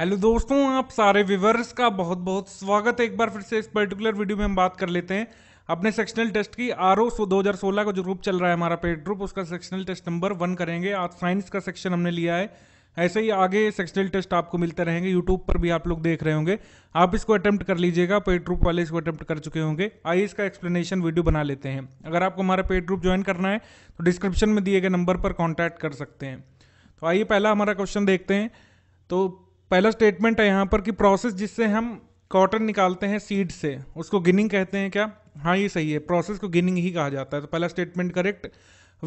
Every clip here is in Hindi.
हेलो दोस्तों आप सारे व्यूवर्स का बहुत बहुत स्वागत है एक बार फिर से इस पर्टिकुलर वीडियो में हम बात कर लेते हैं अपने सेक्शनल टेस्ट की आर ओ दो हज़ार सोलह का जो ग्रुप चल रहा है हमारा पेड ग्रुप उसका सेक्शनल टेस्ट नंबर वन करेंगे आज साइंस का सेक्शन हमने लिया है ऐसे ही आगे सेक्शनल टेस्ट आपको मिलते रहेंगे यूट्यूब पर भी आप लोग देख रहे होंगे आप इसको अटैम्प्ट कर लीजिएगा पेड ग्रुप वाले इसको अटैम्प्ट कर चुके होंगे आइए इसका एक्सप्लेनेशन वीडियो बना लेते हैं अगर आपको हमारा पेड ग्रुप ज्वाइन करना है तो डिस्क्रिप्शन में दिए गए नंबर पर कॉन्टैक्ट कर सकते हैं तो आइए पहला हमारा क्वेश्चन देखते हैं तो पहला स्टेटमेंट है यहाँ पर कि प्रोसेस जिससे हम कॉटन निकालते हैं सीड से उसको गिनिंग कहते हैं क्या हाँ ये सही है प्रोसेस को गिनिंग ही कहा जाता है तो पहला स्टेटमेंट करेक्ट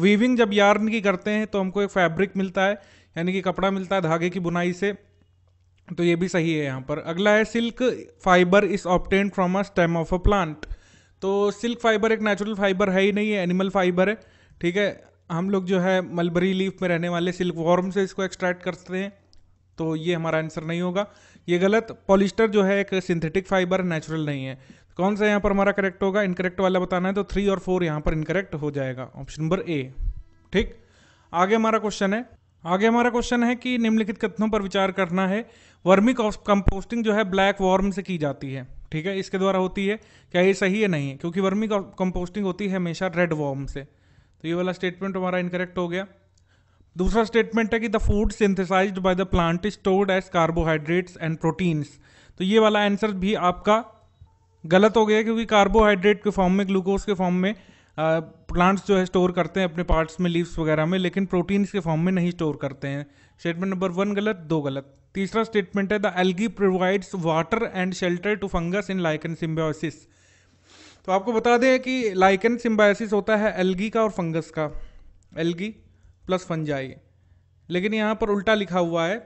वीविंग जब यार्न की करते हैं तो हमको एक फैब्रिक मिलता है यानी कि कपड़ा मिलता है धागे की बुनाई से तो ये भी सही है यहाँ पर अगला है silk fibre is obtained from a stem of a plant तो सिल्क फाइबर एक नेचुरल फाइबर है ही नहीं है एनिमल फाइबर है ठीक है हम लोग जो है मलबरी लीफ में रहने वाले सिल्क वॉर्म से इसको एक्सट्रैक्ट करते हैं तो ये हमारा आंसर नहीं होगा ये गलत पॉलिस्टर जो है एक सिंथेटिक फाइबर नेचुरल नहीं है कौन सा यहाँ पर हमारा करेक्ट होगा इनकरेक्ट वाला बताना है तो थ्री और फोर यहाँ पर इनकरेक्ट हो जाएगा ऑप्शन नंबर ए ठीक आगे हमारा क्वेश्चन है आगे हमारा क्वेश्चन है कि निम्नलिखित कथनों पर विचार करना है वर्मी कंपोस्टिंग जो है ब्लैक वार्म से की जाती है ठीक है इसके द्वारा होती है क्या ये सही है नहीं है क्योंकि वर्मी कंपोस्टिंग होती है हमेशा रेड वार्म से तो ये वाला स्टेटमेंट हमारा इनकरेक्ट हो गया दूसरा स्टेटमेंट है कि the food synthesised by the plant stored as carbohydrates and proteins तो ये वाला आंसर भी आपका गलत हो गया क्योंकि कार्बोहाइड्रेट के फॉर्म में ग्लूकोज के फॉर्म में प्लांट्स जो है स्टोर करते हैं अपने पार्ट्स में लीव्स वगैरह में लेकिन प्रोटीन्स के फॉर्म में नहीं स्टोर करते हैं स्टेटमेंट नंबर वन गलत दो गलत तीसरा स्टेटमेंट है the algae provides water and shelter to fungus in lichen symbiosis तो आपको बता दें कि लाइकन सिम्बायोसिस होता है एल्गी का और फंगस का एल्गी प्लस फंजाई लेकिन यहाँ पर उल्टा लिखा हुआ है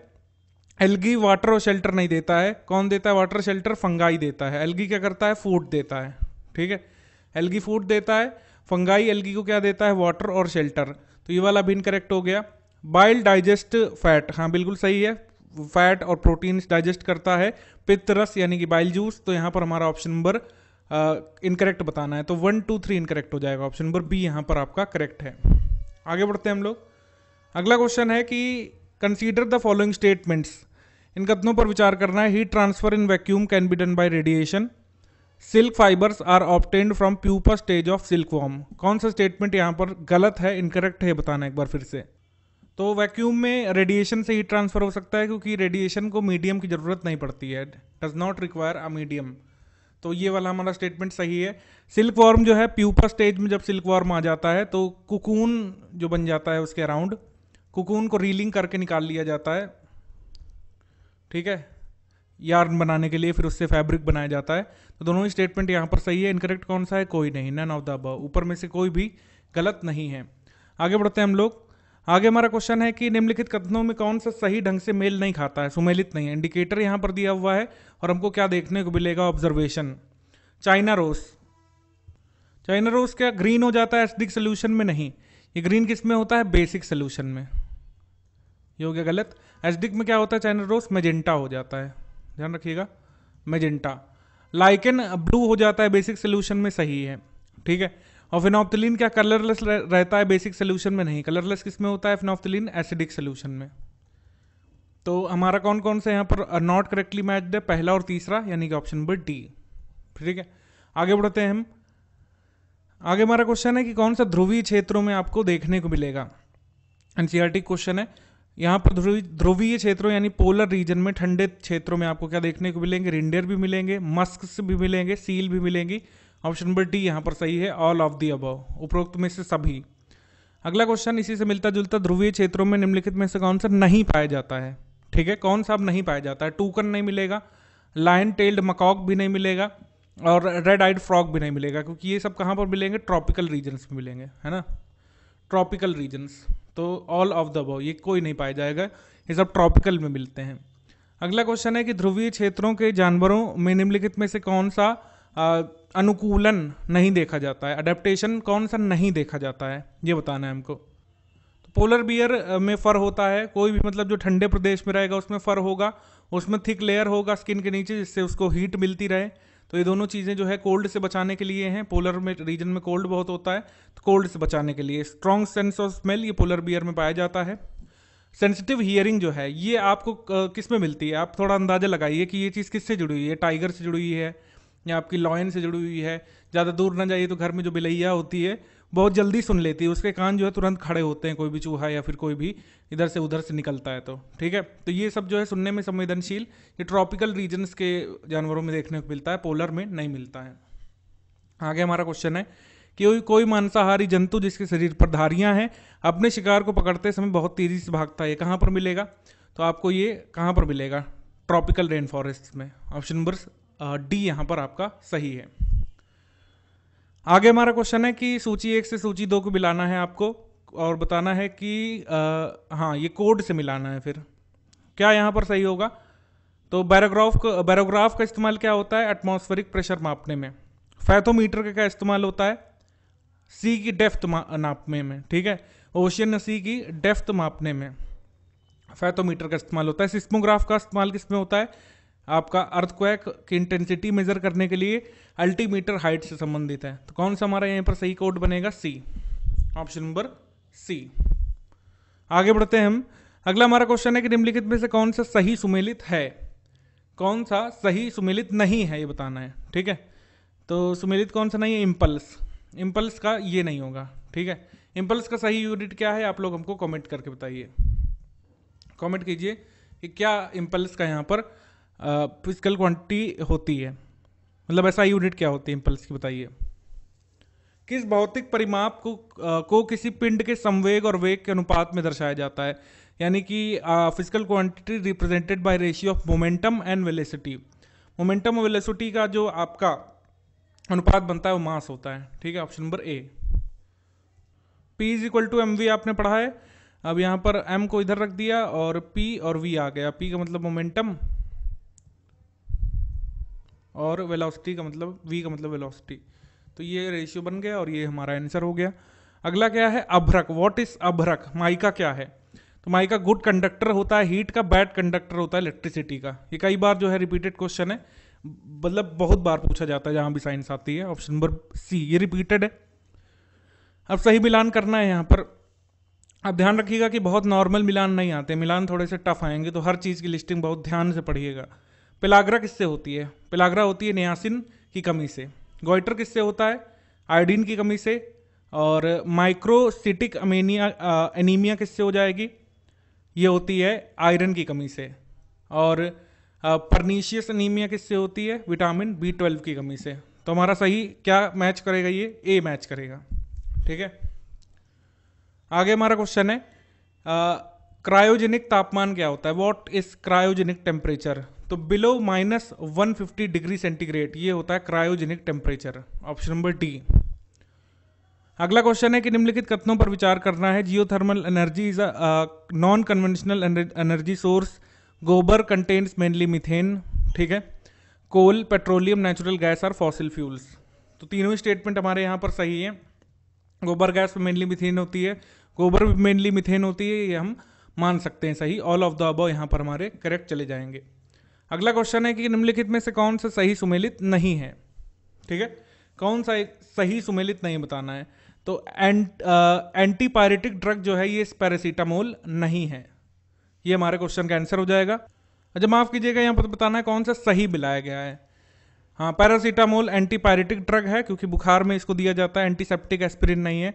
एलगी वाटर और शेल्टर नहीं देता है कौन देता है वाटर शेल्टर फंगाई देता है एलगी क्या करता है फूड देता है ठीक है एलगी फूड देता है फंगाई एलगी को क्या देता है वाटर और शेल्टर तो ये वाला भी इनकरेक्ट हो गया बाइल डाइजेस्ट फैट हाँ बिल्कुल सही है फैट और प्रोटीन्स डाइजेस्ट करता है पित्त रस यानी कि बाइल जूस तो यहाँ पर हमारा ऑप्शन नंबर इनकरेक्ट बताना है तो वन टू थ्री इनकरेक्ट हो जाएगा ऑप्शन नंबर बी यहाँ पर आपका करेक्ट है आगे बढ़ते हैं हम लोग अगला क्वेश्चन है कि कंसीडर द फॉलोइंग स्टेटमेंट्स इन कथनों पर विचार करना है heat transfer in vacuum can be done by radiation silk fibres are obtained from pupal stage of silk worm कौन सा स्टेटमेंट यहाँ पर गलत है इनकरेक्ट है बताना एक बार फिर से तो वैक्यूम में रेडिएशन से हीट ट्रांसफर हो सकता है क्योंकि रेडिएशन को मीडियम की ज़रूरत नहीं पड़ती है does not require a medium तो ये वाला हमारा स्टेटमेंट सही है सिल्क वार्म जो है प्यूपा स्टेज में जब सिल्क वार्म आ जाता है तो कुकून जो बन जाता है उसके अराउंड कुकून को रीलिंग करके निकाल लिया जाता है ठीक है यार्न बनाने के लिए फिर उससे फैब्रिक बनाया जाता है तो दोनों ही स्टेटमेंट यहाँ पर सही है इनकरेक्ट कौन सा है कोई नहीं नन ऑफ द ऊपर में से कोई भी गलत नहीं है आगे बढ़ते हैं हम लोग आगे हमारा क्वेश्चन है कि निम्नलिखित कथनों में कौन सा सही ढंग से मेल नहीं खाता है सुमेलित नहीं है इंडिकेटर यहां पर दिया हुआ है और हमको क्या देखने को मिलेगा observation China rose China rose क्या ग्रीन हो जाता है एसडिक सोल्यूशन में नहीं ये ग्रीन किस में होता है बेसिक सोल्यूशन में ये हो गया गलत एसडिक में क्या होता है चाइना रोस मेजेंटा हो जाता है ध्यान रखिएगा मेजेंटा लाइकन ब्लू हो जाता है बेसिक सोल्यूशन में सही है ठीक है और फिनॉप्थलिन क्या कलरलेस रहता है बेसिक सोल्यूशन में नहीं कलरलेस किस में होता है फिनॉप्थलिन एसिडिक सोल्यूशन में तो हमारा कौन कौन सा यहाँ पर नॉट करेक्टली मैच है पहला और तीसरा यानी कि ऑप्शन नंबर डी ठीक है आगे बढ़ते हैं हम आगे हमारा क्वेश्चन है कि कौन सा ध्रुवीय क्षेत्रों में आपको देखने को मिलेगा एनसीआरटी क्वेश्चन e है यहाँ पर ध्रुवीय ध्रुवीय क्षेत्रों यानी पोलर रीजन में ठंडे क्षेत्रों में आपको क्या देखने को मिलेंगे रिंडियर भी मिलेंगे मस्क भी मिलेंगे सील भी मिलेंगी ऑप्शन नंबर डी यहाँ पर सही है ऑल ऑफ दी अबव उपरोक्त में से सभी अगला क्वेश्चन इसी से मिलता जुलता ध्रुवीय क्षेत्रों में निम्नलिखित में से कौन सा नहीं पाया जाता है ठीक है कौन सा अब नहीं पाया जाता है टूकन नहीं मिलेगा लाइन टेल्ड मकॉक भी नहीं मिलेगा और रेड आइड फ्रॉक भी नहीं मिलेगा क्योंकि ये सब कहाँ पर मिलेंगे ट्रॉपिकल रीजन्स में मिलेंगे है ना ट्रॉपिकल रीजन्स तो ऑल ऑफ द बो ये कोई नहीं पाया जाएगा ये सब ट्रॉपिकल में मिलते हैं अगला क्वेश्चन है कि ध्रुवीय क्षेत्रों के जानवरों में निम्नलिखित में से कौन सा अनुकूलन नहीं देखा जाता है अडेप्टेशन कौन सा नहीं देखा जाता है ये बताना है हमको तो पोलर बियर में फ़र होता है कोई भी मतलब जो ठंडे प्रदेश में रहेगा उसमें फ़र होगा उसमें थिक लेयर होगा स्किन के नीचे जिससे उसको हीट मिलती रहे तो ये दोनों चीज़ें जो है कोल्ड से बचाने के लिए हैं पोलर में रीजन में कोल्ड बहुत होता है तो कोल्ड से बचाने के लिए स्ट्रॉन्ग सेंस ऑफ स्मेल ये पोलर बियर में पाया जाता है सेंसिटिव हियरिंग जो है ये आपको किस में मिलती है आप थोड़ा अंदाज़ा लगाइए कि ये चीज़ किससे जुड़ी हुई है टाइगर से जुड़ी हुई है या आपकी लॉयन से जुड़ी हुई है ज़्यादा दूर ना जाइए तो घर में जो बिलैया होती है बहुत जल्दी सुन लेती है उसके कान जो है तुरंत खड़े होते हैं कोई भी चूहा या फिर कोई भी इधर से उधर से निकलता है तो ठीक है तो ये सब जो है सुनने में संवेदनशील ये ट्रॉपिकल रीजन्स के जानवरों में देखने को मिलता है पोलर में नहीं मिलता है आगे हमारा क्वेश्चन है कि कोई मांसाहारी जंतु जिसके शरीर पर धारियां हैं अपने शिकार को पकड़ते समय बहुत तेज़ी से भागता है कहाँ पर मिलेगा तो आपको ये कहाँ पर मिलेगा ट्रॉपिकल रेन फॉरेस्ट में ऑप्शन नंबर डी यहां पर आपका सही है आगे हमारा क्वेश्चन है कि सूची एक से सूची दो को मिलाना है आपको और बताना है कि आ, हाँ ये कोड से मिलाना है फिर क्या यहां पर सही होगा तो बैरोग्राफ बैरोग्राफ का इस्तेमाल क्या होता है एटमोस्फेरिक प्रेशर मापने में फैथोमीटर का क्या इस्तेमाल होता है सी की डेफ्थ नापने में ठीक है ओशियन सी की डेफ्थ मापने में फैथोमीटर का इस्तेमाल होता है सिस्मोग्राफ का इस्तेमाल किस में होता है आपका अर्थक्वैक की इंटेंसिटी मेजर करने के लिए अल्टीमीटर हाइट से संबंधित है तो कौन सा हमारा यहाँ पर सही कोड बनेगा सी ऑप्शन नंबर सी आगे बढ़ते हैं हम अगला हमारा क्वेश्चन है कि निम्नलिखित में से कौन सा सही सुमेलित है कौन सा सही सुमेलित नहीं है ये बताना है ठीक है तो सुमेलित कौन सा नहीं है इम्पल्स इम्पल्स का ये नहीं होगा ठीक है इम्पल्स का सही यूनिट क्या है आप लोग हमको कमेंट करके बताइए कमेंट कीजिए कि क्या इम्पल्स का यहाँ पर फिजिकल तो क्वांटिटी होती है मतलब ऐसा यूनिट क्या होती है इम्पल्स की बताइए किस भौतिक परिमाप को आ, को किसी पिंड के संवेग और वेग के अनुपात में दर्शाया जाता है यानी कि physical quantity represented by ratio of momentum and velocity momentum और वेलेसिटी का जो आपका अनुपात बनता है वो मास होता है ठीक है option number A P is equal to M V आपने पढ़ा है अब यहाँ पर एम को इधर रख दिया और पी और वी आ गया पी का मतलब मोमेंटम और वेलोसिटी का मतलब वी का मतलब वेलोसिटी तो ये रेशियो बन गया और ये हमारा आंसर हो गया अगला क्या है अभ्रक व्हाट इज अभ्रक माइका क्या है तो माइका गुड कंडक्टर होता है हीट का बैड कंडक्टर होता है इलेक्ट्रिसिटी का ये कई बार जो है रिपीटेड क्वेश्चन है मतलब बहुत बार पूछा जाता है जहां भी साइंस आती है ऑप्शन नंबर सी ये रिपीटेड है अब सही मिलान करना है यहाँ पर अब ध्यान रखिएगा कि बहुत नॉर्मल मिलान नहीं आते मिलान थोड़े से टफ आएंगे तो हर चीज़ की लिस्टिंग बहुत ध्यान से पढ़िएगा पिलाग्रा किससे होती है पिलाग्रा होती है नियासिन की कमी से गोइटर किससे होता है आयोडीन की कमी से और माइक्रोसिटिक अमेनिया एनीमिया किससे हो जाएगी ये होती है आयरन की कमी से और परनीशियस अनीमिया किससे होती है विटामिन बी ट्वेल्व की कमी से तो हमारा सही क्या मैच करेगा ये ए मैच करेगा ठीक है आगे हमारा क्वेश्चन है क्रायोजेनिक तापमान क्या होता है वॉट इज क्रायोजेनिक टेम्परेचर तो below minus fifty degree centigrade ये होता है cryogenic temperature option number D अगला क्वेश्चन है कि निम्नलिखित कथनों पर विचार करना है geothermal energy is a non conventional energy source गोबर कंटेन्स मेनली मिथेन ठीक है कोल पेट्रोलियम नेचुरल गैस और फॉसिल फ्यूल्स तो तीनों ही स्टेटमेंट हमारे यहाँ पर सही है गोबर गैस में मेनली मिथेन होती है गोबर मेनली मिथेन होती है ये हम मान सकते हैं सही ऑल ऑफ द अबव यहाँ पर हमारे करेक्ट चले जाएंगे अगला क्वेश्चन है कि निम्नलिखित में से कौन सा सही सुमेलित नहीं है ठीक है कौन सा सही सुमेलित नहीं बताना है तो एंट एंटीपायरेटिक ड्रग जो है ये पैरासीटामोल नहीं है ये हमारे क्वेश्चन का आंसर हो जाएगा अच्छा माफ़ कीजिएगा यहाँ पर तो बताना है कौन सा सही मिलाया गया है हाँ पैरासीटामोल एंटीपायरेटिक ड्रग है क्योंकि बुखार में इसको दिया जाता है एंटीसेप्टिक एस्पिरिन नहीं है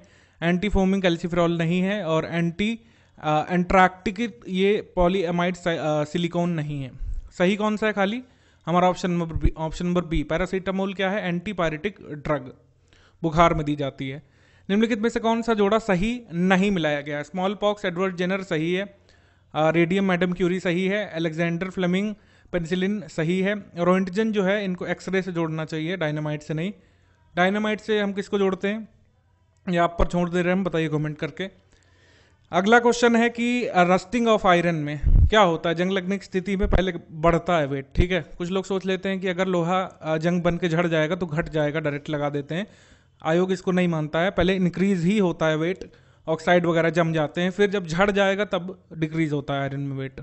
एंटीफोमिंग कैल्सिफ्रॉल नहीं है और एंटी एंट्राक्टिक ये पॉलीएमाइड सिलिकॉन नहीं है सही कौन सा है खाली हमारा option number B option number B paracetamol क्या है एंटीपायरेटिक ड्रग बुखार में दी जाती है निम्नलिखित में से कौन सा जोड़ा सही नहीं मिलाया गया स्मॉल पॉक्स एडवर्ड जेनर सही है रेडियम मैडम क्यूरी सही है अलेक्जेंडर फ्लेमिंग पेनिसिलिन सही है रोइंटजन जो है इनको एक्सरे से जोड़ना चाहिए डायनामाइट से नहीं डायनामाइट से हम किसको जोड़ते हैं या आप पर छोड़ दे रहे हैं हम बताइए कमेंट करके अगला क्वेश्चन है कि रस्टिंग ऑफ आयरन में क्या होता है जंग लगने की स्थिति में पहले बढ़ता है वेट ठीक है कुछ लोग सोच लेते हैं कि अगर लोहा जंग बन के झड़ जाएगा तो घट जाएगा डायरेक्ट लगा देते हैं आयोग इसको नहीं मानता है पहले इंक्रीज ही होता है वेट ऑक्साइड वगैरह जम जाते हैं फिर जब झड़ जाएगा तब डिक्रीज होता है आयरन में वेट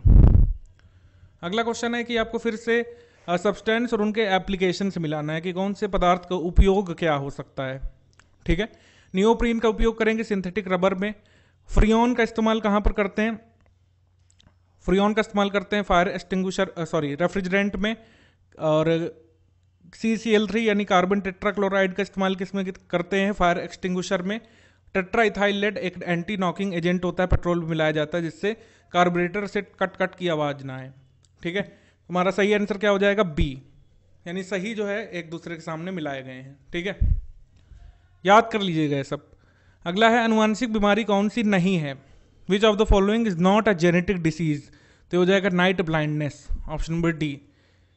अगला क्वेश्चन है कि आपको फिर से सब्सटेंस और उनके एप्लीकेशन से मिलाना है कि कौन से पदार्थ का उपयोग क्या हो सकता है ठीक है नियोप्रीन का उपयोग करेंगे सिंथेटिक रबर में फ्रियोन का इस्तेमाल कहाँ पर करते हैं फ्रियोन का इस्तेमाल करते हैं फायर एक्सटिंग्विशर सॉरी रेफ्रिजरेंट में और सी सी एल थ्री यानी कार्बन टेट्राक्लोराइड का इस्तेमाल किस में करते हैं फायर एक्सटिंग्विशर में टेट्राइथाइलेट एक एंटी नॉकिंग एजेंट होता है पेट्रोल मिलाया जाता है जिससे कार्बोरेटर से कट कट की आवाज़ ना आए ठीक है हमारा सही आंसर क्या हो जाएगा बी यानी सही जो है एक दूसरे के सामने मिलाए गए हैं ठीक है याद कर लीजिएगा ये सब अगला है अनुवांशिक बीमारी कौन सी नहीं है which of the following is not a genetic disease तो हो जाएगा night blindness option number D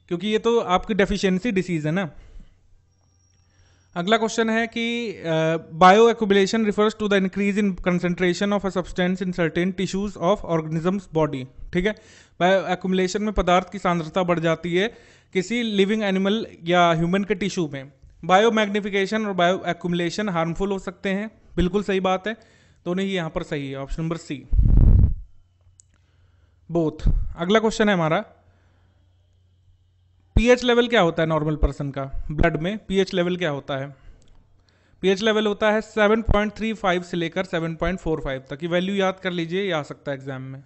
क्योंकि ये तो आपकी डेफिशिएंसी डिसीज है ना अगला क्वेश्चन है कि bio accumulation refers to the increase in concentration of a substance in certain tissues of organisms body ठीक है बायो एक्यूमुलेशन में पदार्थ की सांद्रता बढ़ जाती है किसी लिविंग एनिमल या ह्यूमन के टिश्यू में बायो मैग्निफिकेशन और बायो एक्यूमुलेशन हार्मफुल हो सकते हैं बिल्कुल सही बात है तो नहीं यहां पर सही है ऑप्शन नंबर सी बोथ अगला क्वेश्चन है हमारा पीएच लेवल क्या होता है नॉर्मल पर्सन का ब्लड में पीएच लेवल क्या होता है पीएच लेवल होता है 7.35 से लेकर 7.45 तक ये वैल्यू याद कर लीजिए या आ सकता है एग्जाम में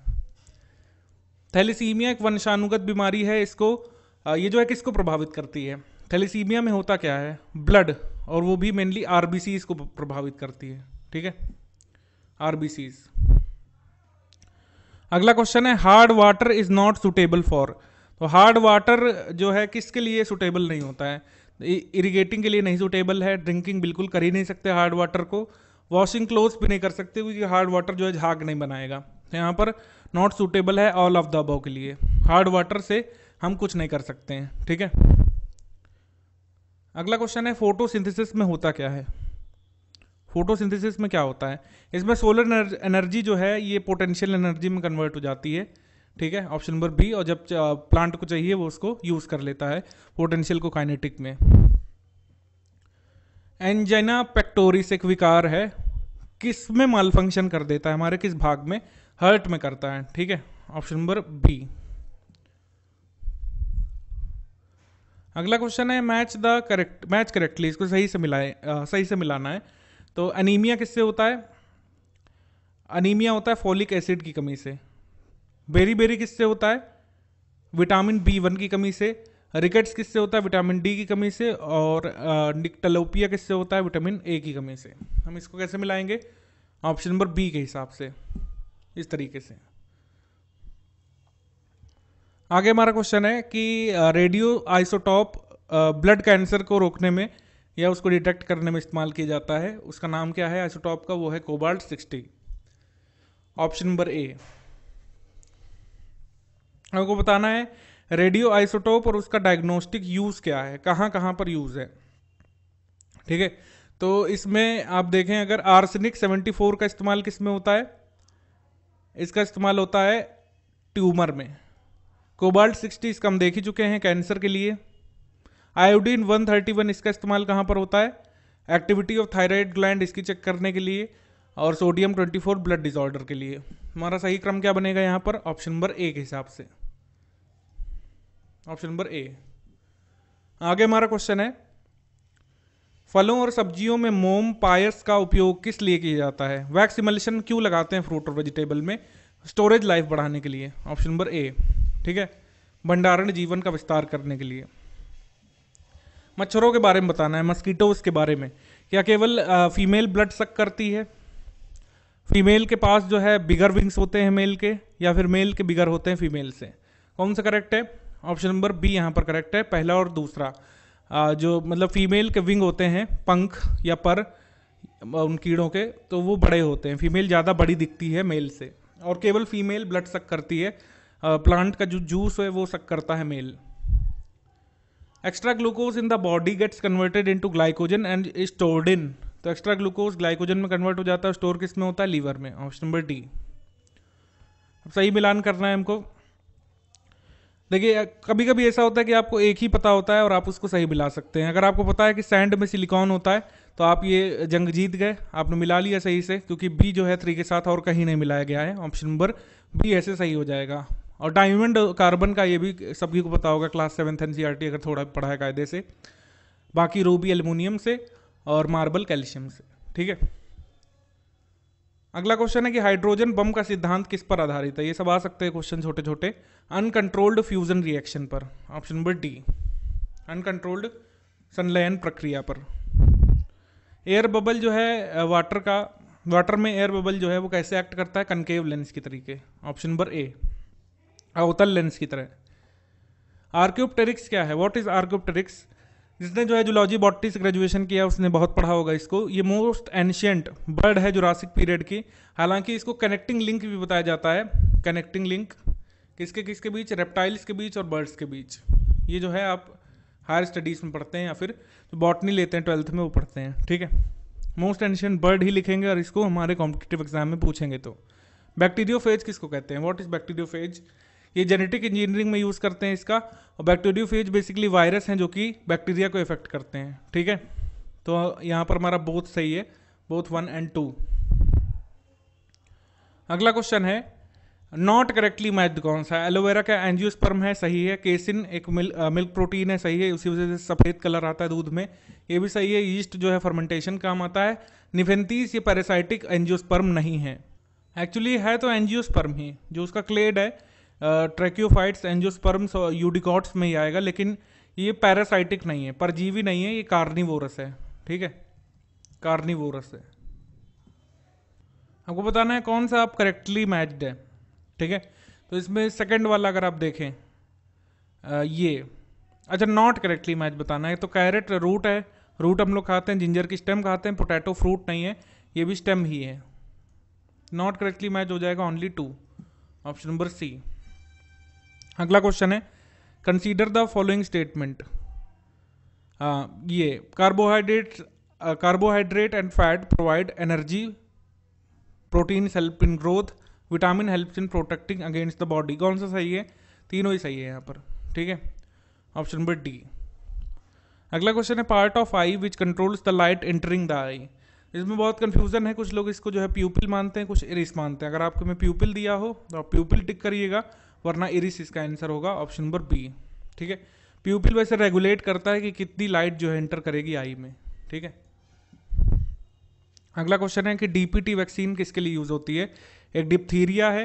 थैलीसीमिया एक वंशानुगत बीमारी है इसको ये जो है किसको प्रभावित करती है थैलीसीमिया में होता क्या है ब्लड और वो भी मेनली आर को प्रभावित करती है ठीक है आर अगला क्वेश्चन है hard water is not suitable for तो हार्ड वाटर जो है किसके लिए सुटेबल नहीं होता है इरिगेटिंग के लिए नहीं सुटेबल है ड्रिंकिंग बिल्कुल कर ही नहीं सकते हार्ड वाटर को वॉशिंग क्लोथ्स भी नहीं कर सकते क्योंकि हार्ड वाटर जो है झाग नहीं बनाएगा तो यहाँ पर नॉट सुटेबल है ऑल ऑफ द अबव के लिए हार्ड वाटर से हम कुछ नहीं कर सकते हैं ठीक है अगला क्वेश्चन है फोटोसिंथेसिस में होता क्या है फोटोसिंथेसिस में क्या होता है इसमें सोलर एनर्जी जो है ये पोटेंशियल एनर्जी में कन्वर्ट हो जाती है ठीक है ऑप्शन नंबर बी और जब प्लांट को चाहिए वो उसको यूज़ कर लेता है पोटेंशियल को काइनेटिक में एंजाइना पेक्टोरिस एक विकार है किस में माल फंक्शन कर देता है हमारे किस भाग में हर्ट में करता है ठीक है ऑप्शन नंबर बी अगला क्वेश्चन है match the correct match correctly इसको सही से मिलाए सही से मिलाना है तो अनीमिया किससे होता है अनीमिया होता है फॉलिक एसिड की कमी से बेरी बेरी किससे होता है विटामिन बी वन की कमी से रिकेट्स किससे होता है विटामिन डी की कमी से और निकटलोपिया किससे होता है विटामिन ए की कमी से हम इसको कैसे मिलाएंगे ऑप्शन नंबर बी के हिसाब से इस तरीके से आगे हमारा क्वेश्चन है कि रेडियो आइसोटॉप ब्लड कैंसर को रोकने में या उसको डिटेक्ट करने में इस्तेमाल किया जाता है उसका नाम क्या है आइसोटॉप का वो है cobalt sixty option number A आपको बताना है रेडियो आइसोटॉप और उसका डायग्नोस्टिक यूज़ क्या है कहाँ कहाँ पर यूज़ है ठीक है तो इसमें आप देखें अगर आर्सेनिक 74 का इस्तेमाल किस में होता है इसका इस्तेमाल होता है ट्यूमर में कोबाल्ट सिक्सटी इसका हम देख ही चुके हैं कैंसर के लिए आयोडीन वन थर्टी वन इसका इस्तेमाल कहाँ पर होता है एक्टिविटी ऑफ थायराइड ग्लैंड इसकी चेक करने के लिए और sodium twenty four blood disorder के लिए हमारा सही क्रम क्या बनेगा यहाँ पर ऑप्शन नंबर ए के हिसाब से ऑप्शन नंबर ए आगे हमारा क्वेश्चन है फलों और सब्जियों में मोम पायस का उपयोग किस लिए किया जाता है वैक्सीमलेशन क्यों लगाते हैं फ्रूट और वेजिटेबल में स्टोरेज लाइफ बढ़ाने के लिए ऑप्शन नंबर ए ठीक है भंडारण जीवन का विस्तार करने के लिए मच्छरों के बारे में बताना है मस्कीटोज के बारे में क्या केवल फीमेल ब्लड सक करती है फीमेल के पास जो है बिगर विंग्स होते हैं मेल के या फिर मेल के बिगर होते हैं फीमेल से कौन सा करेक्ट है ऑप्शन नंबर बी यहाँ पर करेक्ट है पहला और दूसरा आ, जो मतलब फीमेल के विंग होते हैं पंख या पर उन कीड़ों के तो वो बड़े होते हैं फीमेल ज़्यादा बड़ी दिखती है मेल से और केवल फीमेल ब्लड सक करती है प्लांट का जो जूस है वो सक करता है मेल extra glucose in the body gets converted into glycogen and stored in तो एक्स्ट्रा ग्लूकोज ग्लाइकोजन में कन्वर्ट हो जाता है स्टोर किस में होता है लीवर में ऑप्शन नंबर डी अब सही मिलान करना है हमको देखिए कभी कभी ऐसा होता है कि आपको एक ही पता होता है और आप उसको सही मिला सकते हैं अगर आपको पता है कि सैंड में सिलिकॉन होता है तो आप ये जंग जीत गए आपने मिला लिया सही से क्योंकि बी जो है थ्री के साथ और कहीं नहीं मिलाया गया है ऑप्शन नंबर बी ऐसे सही हो जाएगा और डायमंड कार्बन का ये भी सभी को पता होगा क्लास सेवेंथ एन अगर थोड़ा पढ़ा है कायदे से बाकी रूबी एल्यूमिनियम से और मार्बल कैल्शियम से ठीक है अगला क्वेश्चन है कि हाइड्रोजन बम का सिद्धांत किस पर आधारित है ये सब आ सकते हैं क्वेश्चन छोटे छोटे अनकंट्रोल्ड फ्यूजन रिएक्शन पर ऑप्शन नंबर डी अनकंट्रोल्ड संलयन प्रक्रिया पर एयर बबल जो है वाटर का वाटर में एयर बबल जो है वो कैसे एक्ट करता है कनकेव लेंस के तरीके ऑप्शन नंबर ए अवतल लेंस की तरह आर्क्यूपटेरिक्स क्या है वॉट इज आर्क्यूपटेरिक्स जिसने जो है जुलॉजी बॉटनी से ग्रेजुएशन किया उसने बहुत पढ़ा होगा इसको ये मोस्ट एंशियंट बर्ड है जुरासिक पीरियड की हालांकि इसको कनेक्टिंग लिंक भी बताया जाता है कनेक्टिंग लिंक किसके किसके बीच रेप्टाइल्स के बीच और बर्ड्स के बीच ये जो है आप हायर स्टडीज़ में पढ़ते हैं या फिर जो बॉटनी लेते हैं ट्वेल्थ में वो पढ़ते हैं ठीक है मोस्ट एंशियंट बर्ड ही लिखेंगे और इसको हमारे कॉम्पिटेटिव एग्जाम में पूछेंगे तो फेज किसको कहते हैं वॉट इज़ फेज ये जेनेटिक इंजीनियरिंग में यूज़ करते हैं इसका और बैक्टीरियोफेज बेसिकली वायरस हैं जो कि बैक्टीरिया को इफेक्ट करते हैं ठीक है तो यहाँ पर हमारा बोथ सही है बोथ वन एंड टू अगला क्वेश्चन है नॉट करेक्टली मैच कौन सा एलोवेरा का एंजियोस्पर्म है सही है केसिन एक मिल, आ, मिल्क प्रोटीन है सही है उसी वजह से सफ़ेद कलर आता है दूध में ये भी सही है यीस्ट जो है फर्मेंटेशन काम आता है निफेंतीस ये पैरासाइटिक एंजियोस्पर्म नहीं है एक्चुअली है तो एंजियोस्पर्म ही जो उसका क्लेड है ट्रेक्योफाइट्स एंजियोस्पर्म्स और यूडिकॉट्स में ही आएगा लेकिन ये पैरासाइटिक नहीं है परजीवी नहीं है ये कार्निवोरस है ठीक है कार्निवोरस है आपको बताना है कौन सा आप करेक्टली मैच्ड है ठीक है तो इसमें सेकंड वाला अगर आप देखें आ, ये अच्छा नॉट करेक्टली मैच बताना है तो कैरेट रूट है रूट हम लोग खाते हैं जिंजर की स्टेम खाते हैं पोटैटो फ्रूट नहीं है ये भी स्टेम ही है नॉट करेक्टली मैच हो जाएगा only two option number C अगला क्वेश्चन है कंसीडर द फॉलोइंग स्टेटमेंट ये carbohydrate carbohydrate and fat provide energy protein help in growth vitamin help in protecting against the body कौन सा सही है तीनों ही सही है यहाँ पर ठीक है ऑप्शन नंबर डी अगला क्वेश्चन है part of eye which controls the light entering the eye इसमें बहुत कन्फ्यूजन है कुछ लोग इसको जो है प्यूपिल मानते हैं कुछ इरिस मानते हैं अगर आपको मैं प्यूपिल दिया हो तो आप प्यूपिल टिक करिएगा वरना इरिस इसका आंसर होगा ऑप्शन नंबर बी ठीक है प्यूपिल वैसे रेगुलेट करता है कि कितनी लाइट जो है एंटर करेगी आई में ठीक है अगला क्वेश्चन है कि डीपीटी वैक्सीन किसके लिए यूज होती है एक डिप्थीरिया है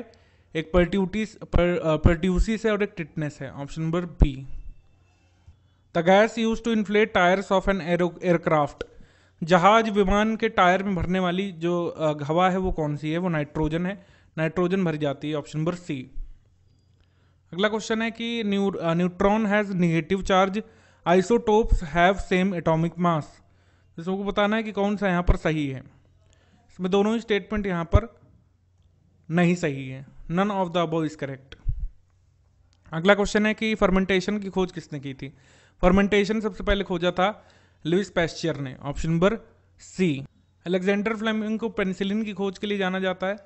एक पर्ट्यूटिस पर, पर्ट्यूसिस है और एक टिटनेस है option number B the gas used to inflate tyres of an aircraft जहाज विमान के टायर में भरने वाली जो हवा है वो कौन सी है वो नाइट्रोजन है नाइट्रोजन भरी जाती है ऑप्शन नंबर सी अगला क्वेश्चन है कि neutron has negative charge isotopes have same atomic mass जिसको को बताना है कि कौन सा यहाँ पर सही है इसमें दोनों ही स्टेटमेंट यहाँ पर नहीं सही है none of the above is correct अगला क्वेश्चन है कि फर्मेंटेशन की खोज किसने की थी फर्मेंटेशन सबसे पहले खोजा था लुइस पेस्चियर ने option number C Alexander Fleming को पेनिसिलिन की खोज के लिए जाना जाता है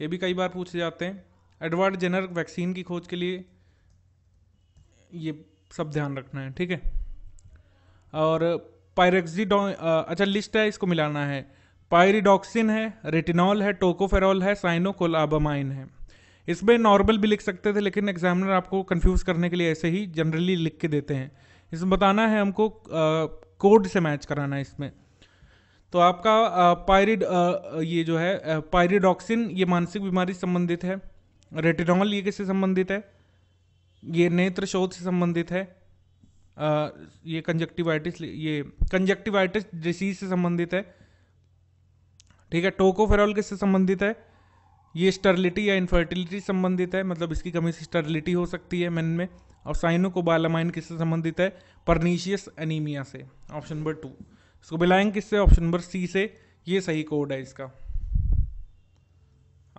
ये भी कई बार पूछे जाते हैं एडवर्ड जेनर वैक्सीन की खोज के लिए ये सब ध्यान रखना है ठीक है और पायरेक्सी अच्छा लिस्ट है इसको मिलाना है पायरिडॉक्सिन है रेटिनॉल है टोकोफेरॉल है साइनोकोलाबामाइन है इसमें नॉर्मल भी लिख सकते थे लेकिन एग्जामिनर आपको कंफ्यूज करने के लिए ऐसे ही जनरली लिख के देते हैं इसमें बताना है हमको कोड से मैच कराना है इसमें तो आपका पायरिड ये जो है पायरिडॉक्सिन ये मानसिक बीमारी संबंधित है रेटिनॉल ये किससे संबंधित है ये नेत्र शोध से संबंधित है आ, ये कंजक्टिवाइटिस ये कंजक्टिवाइटिस डिसीज से संबंधित है ठीक है टोकोफेरॉल किससे संबंधित है ये स्टर्लिटी या इनफर्टिलिटी संबंधित है मतलब इसकी कमी से स्टर्लिटी हो सकती है मेन में और साइनोकोबालामाइन किससे संबंधित है परनीशियस एनीमिया से ऑप्शन नंबर टू स्कोबिलाइन किससे ऑप्शन नंबर सी से ये सही कोड है इसका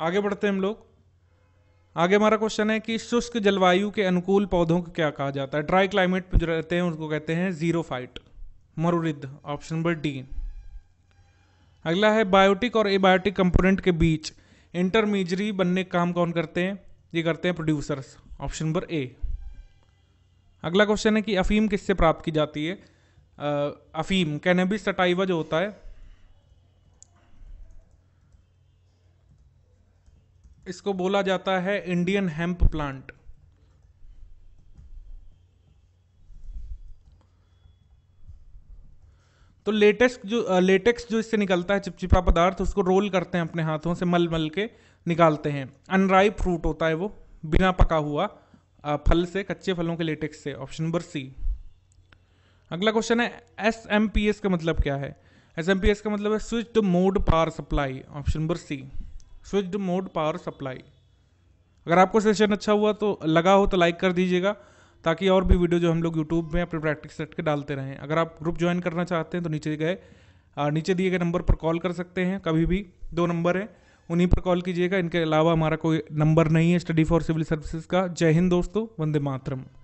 आगे बढ़ते हैं हम लोग आगे हमारा क्वेश्चन है कि शुष्क जलवायु के अनुकूल पौधों को क्या कहा जाता है ड्राई क्लाइमेट जो रहते हैं उनको कहते हैं जीरो फाइट मरुरिद ऑप्शन नंबर डी अगला है बायोटिक और एबायोटिक कंपोनेंट के बीच इंटरमीजरी बनने का काम कौन करते हैं ये करते हैं प्रोड्यूसर्स ऑप्शन नंबर ए अगला क्वेश्चन है कि अफीम किससे प्राप्त की जाती है अफीम कैनबिस सटाइवा जो होता है इसको बोला जाता है इंडियन हेम्प प्लांट तो लेटेस्ट जो लेटेक्स जो इससे निकलता है चिपचिपा पदार्थ उसको रोल करते हैं अपने हाथों से मल मल के निकालते हैं अनराइप फ्रूट होता है वो बिना पका हुआ फल से कच्चे फलों के लेटेक्स से ऑप्शन नंबर सी अगला क्वेश्चन है एस एम पी एस का मतलब क्या है एस एम पी एस का मतलब है switch mode power supply option number C switched mode power supply अगर आपको सेशन अच्छा हुआ तो लगा हो तो लाइक कर दीजिएगा ताकि और भी वीडियो जो हम लोग यूट्यूब में अपने प्रैक्टिस सेट के डालते रहें अगर आप ग्रुप ज्वाइन करना चाहते हैं तो नीचे गए नीचे दिए गए नंबर पर कॉल कर सकते हैं कभी भी दो नंबर हैं उन्हीं पर कॉल कीजिएगा इनके अलावा हमारा कोई नंबर नहीं है स्टडी फॉर सिविल सर्विसेज का जय हिंद दोस्तों वंदे मातरम